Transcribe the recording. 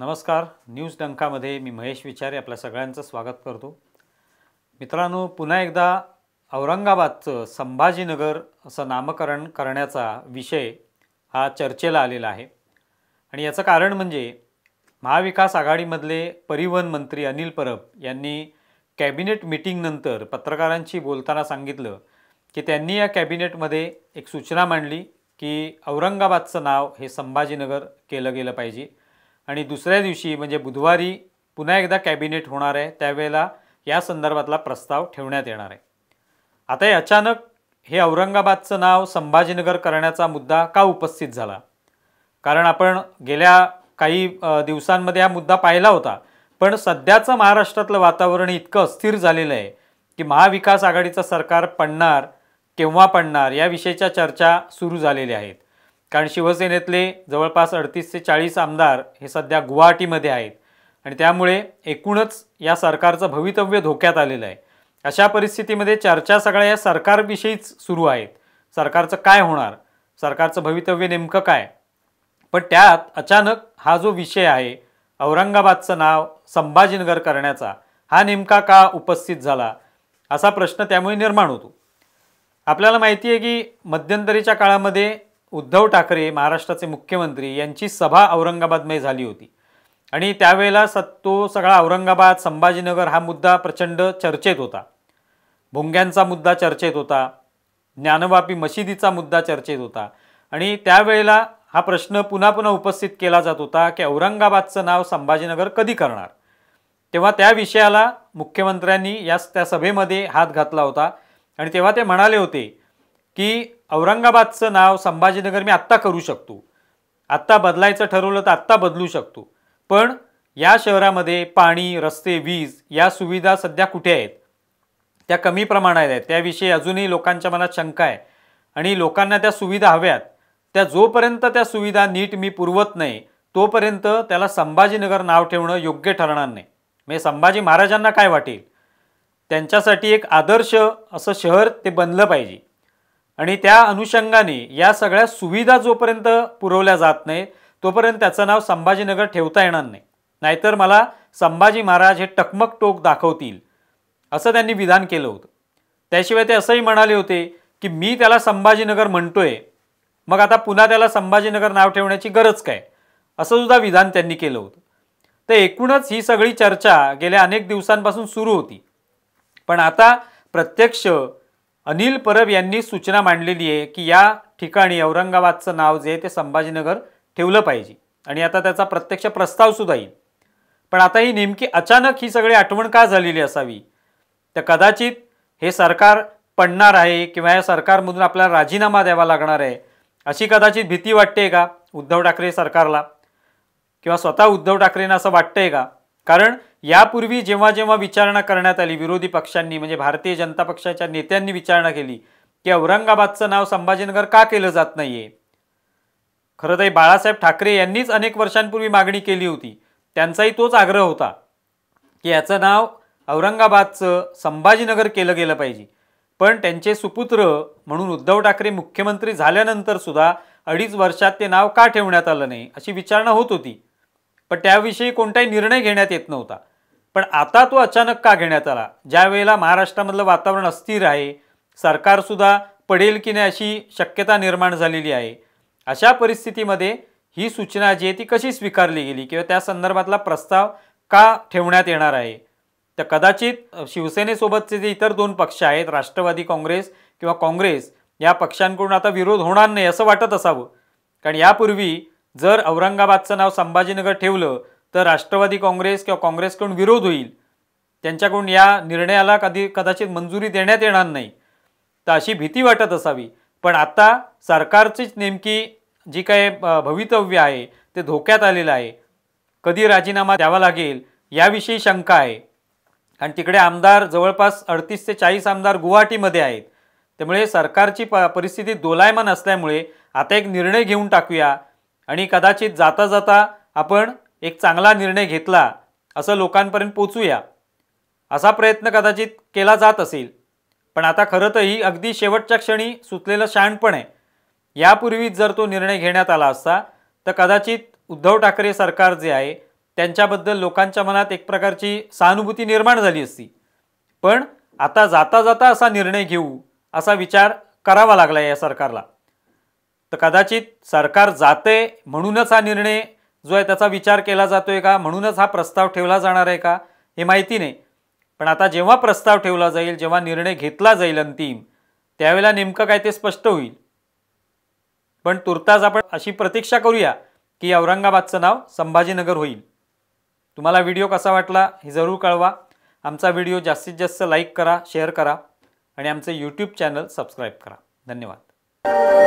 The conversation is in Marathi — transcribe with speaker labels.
Speaker 1: नमस्कार न्यूज डंकामध्ये मी महेश विचारे आपल्या सगळ्यांचं स्वागत करतो मित्रांनो पुन्हा एकदा औरंगाबादचं संभाजीनगर असं नामकरण करण्याचा विषय हा चर्चेला आलेला आहे आणि याचं कारण म्हणजे महाविकास आघाडीमधले परिवहन मंत्री अनिल परब यांनी कॅबिनेट मिटिंगनंतर पत्रकारांशी बोलताना सांगितलं की त्यांनी या कॅबिनेटमध्ये एक सूचना मांडली की औरंगाबादचं नाव हे संभाजीनगर केलं गेलं पाहिजे आणि दुसऱ्या दिवशी म्हणजे बुधवारी पुन्हा एकदा कॅबिनेट होणार आहे त्यावेळेला या संदर्भातला प्रस्ताव ठेवण्यात येणार आहे आता हे अचानक हे औरंगाबादचं नाव संभाजीनगर करण्याचा मुद्दा का उपस्थित झाला कारण आपण गेल्या काही दिवसांमध्ये हा मुद्दा पाहिला होता पण सध्याचं महाराष्ट्रातलं वातावरण इतकं अस्थिर झालेलं आहे की महाविकास आघाडीचं सरकार पडणार केव्हा पडणार याविषयीच्या चर्चा सुरू झालेल्या आहेत कारण शिवसेनेतले जवळपास अडतीस ते चाळीस आमदार हे सध्या गुवाहाटीमध्ये आहेत आणि त्यामुळे एकूणच या सरकारचं भवितव्य धोक्यात आलेलं आहे अशा परिस्थितीमध्ये चर्चा सगळ्या या सरकारविषयीच सुरू आहेत सरकारचं काय होणार सरकारचं भवितव्य नेमकं काय पण त्यात अचानक हा जो विषय आहे औरंगाबादचं नाव संभाजीनगर करण्याचा हा नेमका का उपस्थित झाला असा प्रश्न त्यामुळे निर्माण होतो आपल्याला माहिती आहे की मध्यंतरीच्या काळामध्ये उद्धव ठाकरे महाराष्ट्राचे मुख्यमंत्री यांची सभा औरंगाबादमध्ये झाली होती आणि त्यावेळेला तो सगळा औरंगाबाद संभाजीनगर हा मुद्दा प्रचंड चर्चेत होता भोंग्यांचा मुद्दा चर्चेत होता ज्ञानवापी मशिदीचा मुद्दा चर्चेत होता आणि त्यावेळेला हा प्रश्न पुन्हा पुन्हा उपस्थित केला जात होता की औरंगाबादचं नाव संभाजीनगर कधी करणार तेव्हा त्या विषयाला मुख्यमंत्र्यांनी याच त्या सभेमध्ये हात घातला होता आणि तेव्हा ते म्हणाले होते की औरंगाबादचं नाव संभाजीनगर मी आत्ता करू शकतो आत्ता बदलायचं ठरवलं तर आत्ता बदलू शकतो पण या शहरामध्ये पाणी रस्ते वीज या सुविधा सध्या कुठे आहेत त्या कमी प्रमाणात आहेत त्याविषयी अजूनही लोकांच्या मनात शंका आहे आणि लोकांना त्या सुविधा हव्यात त्या जोपर्यंत त्या सुविधा नीट मी पुरवत नाही तोपर्यंत त्याला संभाजीनगर नाव ठेवणं योग्य ठरणार नाही म्हणजे संभाजी महाराजांना काय वाटेल त्यांच्यासाठी एक आदर्श असं शहर ते बनलं पाहिजे आणि त्या अनुषंगाने या सगळ्या सुविधा जोपर्यंत पुरवल्या जात नाहीत तोपर्यंत त्याचं नाव संभाजीनगर ठेवता येणार नाही नाहीतर मला संभाजी महाराज हे टकमक टोक दाखवतील असं त्यांनी विधान केलं होतं त्याशिवाय ते असंही म्हणाले होते की मी त्याला संभाजीनगर म्हणतोय मग आता पुन्हा त्याला संभाजीनगर नाव ठेवण्याची गरज काय असं सुद्धा विधान त्यांनी केलं होतं तर एकूणच ही सगळी चर्चा गेल्या अनेक दिवसांपासून सुरू होती पण आता प्रत्यक्ष अनिल परब यांनी सूचना मांडलेली आहे की या ठिकाणी औरंगाबादचं नाव जे आहे ते संभाजीनगर ठेवलं पाहिजे आणि आता त्याचा प्रत्यक्ष प्रस्तावसुद्धा येईल पण आता ही नेमकी अचानक ही सगळी आठवण का झालेली असावी तर कदाचित हे सरकार पडणार आहे किंवा या सरकारमधून आपल्याला राजीनामा द्यावा लागणार आहे अशी कदाचित भीती वाटते का उद्धव ठाकरे सरकारला किंवा स्वतः उद्धव ठाकरेंना असं वाटतंय का कारण यापूर्वी जेव्हा जेव्हा विचारणा करण्यात आली विरोधी पक्षांनी म्हणजे भारतीय जनता पक्षाच्या नेत्यांनी विचारणा केली की औरंगाबादचं नाव संभाजीनगर का केलं जात नाहीये खरं तर बाळासाहेब ठाकरे यांनीच अनेक वर्षांपूर्वी मागणी केली होती त्यांचाही तोच आग्रह होता की याचं नाव औरंगाबादचं संभाजीनगर केलं गेलं पाहिजे पण त्यांचे सुपुत्र म्हणून उद्धव ठाकरे मुख्यमंत्री झाल्यानंतर सुद्धा अडीच वर्षात ते नाव का ठेवण्यात आलं नाही अशी विचारणा होत होती पण त्याविषयी कोणताही निर्णय घेण्यात येत नव्हता पण आता तो अचानक का घेण्यात आला ज्या वेळेला महाराष्ट्रामधलं वातावरण अस्थिर आहे सरकारसुद्धा पडेल की नाही अशी शक्यता निर्माण झालेली आहे अशा परिस्थितीमध्ये ही सूचना जी आहे ती कशी स्वीकारली गेली किंवा त्या संदर्भातला प्रस्ताव का ठेवण्यात येणार आहे तर कदाचित शिवसेनेसोबतचे जे इतर दोन पक्ष आहेत राष्ट्रवादी काँग्रेस किंवा काँग्रेस या पक्षांकडून आता विरोध होणार नाही असं वाटत असावं कारण यापूर्वी जर औरंगाबादचं नाव संभाजीनगर ठेवलं तर राष्ट्रवादी काँग्रेस किंवा काँग्रेसकडून विरोध होईल त्यांच्याकडून या निर्णयाला कधी कदाचित मंजुरी देण्यात येणार नाही तर अशी भीती वाटत असावी पण आता सरकारचीच नेमकी जी काय भवितव्य आहे ते धोक्यात आलेलं आहे कधी राजीनामा द्यावा लागेल याविषयी शंका आहे आणि तिकडे आमदार जवळपास अडतीस ते चाळीस आमदार गुवाहाटीमध्ये आहेत त्यामुळे सरकारची प परिस्थिती दोलायमान असल्यामुळे आता एक निर्णय घेऊन टाकूया आणि कदाचित जाता जाता आपण एक चांगला निर्णय घेतला असं लोकांपर्यंत पोचूया असा प्रयत्न कदाचित केला जात असेल पण आता खरं तर ही अगदी शेवटच्या क्षणी सुचलेलं शहाणपण आहे यापूर्वीच जर तो निर्णय घेण्यात आला असता तर कदाचित उद्धव ठाकरे सरकार जे आहे त्यांच्याबद्दल लोकांच्या मनात एक प्रकारची सहानुभूती निर्माण झाली असती पण आता जाता जाता असा निर्णय घेऊ असा विचार करावा लागला या सरकारला तर कदाचित सरकार जाते म्हणूनच हा निर्णय जो आहे त्याचा विचार केला जातो आहे का म्हणूनच हा प्रस्ताव ठेवला जाणार आहे का हे माहिती नाही पण आता जेव्हा प्रस्ताव ठेवला जाईल जेव्हा निर्णय घेतला जाईल अंतिम त्यावेळेला नेमकं काय ते स्पष्ट होईल पण तुर्तास आपण अशी प्रतीक्षा करूया की औरंगाबादचं नाव संभाजीनगर होईल तुम्हाला व्हिडिओ कसा वाटला हे जरूर कळवा आमचा व्हिडिओ जास्तीत जास्त लाईक करा शेअर करा आणि आमचं यूट्यूब चॅनल सबस्क्राईब करा धन्यवाद